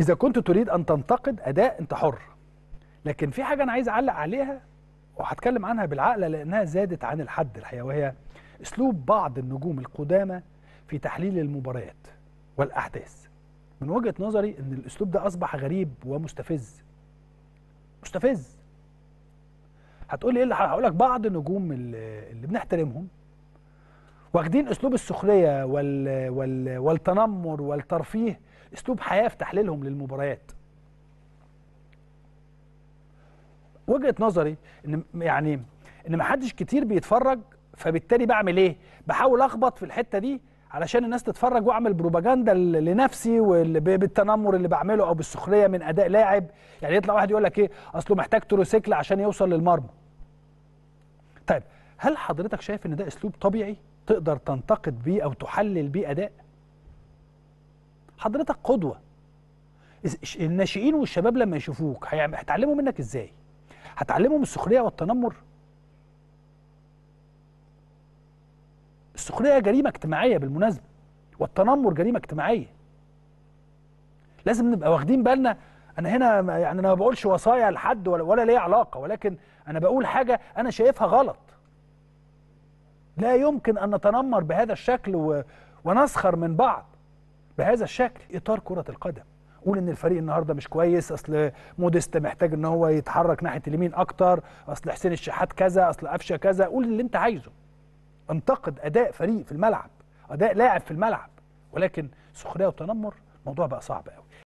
إذا كنت تريد أن تنتقد أداء أنت حر لكن في حاجة أنا عايز أعلق عليها وهتكلم عنها بالعقل لأنها زادت عن الحد الحقيقة وهي أسلوب بعض النجوم القدامى في تحليل المباريات والأحداث من وجهة نظري أن الأسلوب ده أصبح غريب ومستفز مستفز هتقول لي إيه اللي هقول لك بعض النجوم اللي بنحترمهم واخدين اسلوب السخريه وال وال والتنمر والترفيه اسلوب حياه في تحليلهم للمباريات وجهه نظري ان يعني ان ما حدش كتير بيتفرج فبالتالي بعمل ايه بحاول اخبط في الحته دي علشان الناس تتفرج واعمل بروباجندا لنفسي بالتنمر اللي بعمله او بالسخريه من اداء لاعب يعني يطلع واحد يقول لك ايه اصله محتاج تروسيكل عشان يوصل للمرمى طيب هل حضرتك شايف ان ده اسلوب طبيعي تقدر تنتقد بيه او تحلل بيه اداء حضرتك قدوه الناشئين والشباب لما يشوفوك هيتعلموا منك ازاي هتعلمهم السخريه والتنمر السخريه جريمه اجتماعيه بالمناسبه والتنمر جريمه اجتماعيه لازم نبقى واخدين بالنا انا هنا يعني انا ما بقولش وصايا لحد ولا, ولا علاقه ولكن انا بقول حاجه انا شايفها غلط لا يمكن أن نتنمر بهذا الشكل و... ونسخر من بعض بهذا الشكل إطار كرة القدم قول ان الفريق النهارده مش كويس اصل موديست محتاج ان هو يتحرك ناحيه اليمين اكتر اصل حسين الشحات كذا اصل قفشه كذا قول اللي انت عايزه انتقد اداء فريق في الملعب اداء لاعب في الملعب ولكن سخريه وتنمر الموضوع بقى صعب قوي